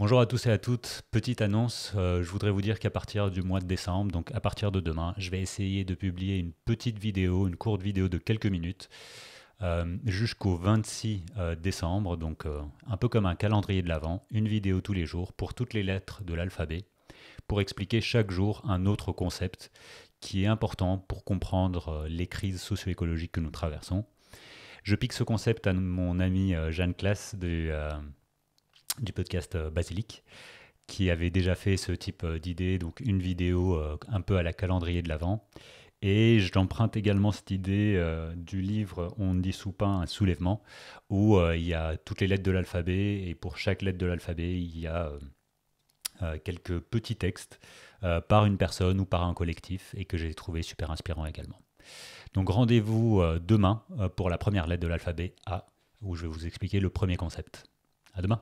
Bonjour à tous et à toutes. Petite annonce, euh, je voudrais vous dire qu'à partir du mois de décembre, donc à partir de demain, je vais essayer de publier une petite vidéo, une courte vidéo de quelques minutes euh, jusqu'au 26 euh, décembre, donc un peu comme un calendrier de l'Avent, une vidéo tous les jours pour toutes les lettres de l'alphabet, pour expliquer chaque jour un autre concept qui est important pour comprendre les crises socio-écologiques que nous traversons. Je pique ce concept à mon ami Jeanne Classe de du podcast euh, Basilic qui avait déjà fait ce type euh, d'idée, donc une vidéo euh, un peu à la calendrier de l'avant. Et j'emprunte également cette idée du livre On dit dissout pas un soulèvement, où il y a toutes les lettres de l'alphabet, et pour chaque lettre de l'alphabet, il y a quelques petits textes par une personne ou par un collectif, et que j'ai trouvé super inspirant également. Donc rendez-vous demain pour la première lettre de l'alphabet A, où je vais vous expliquer le premier concept. À demain!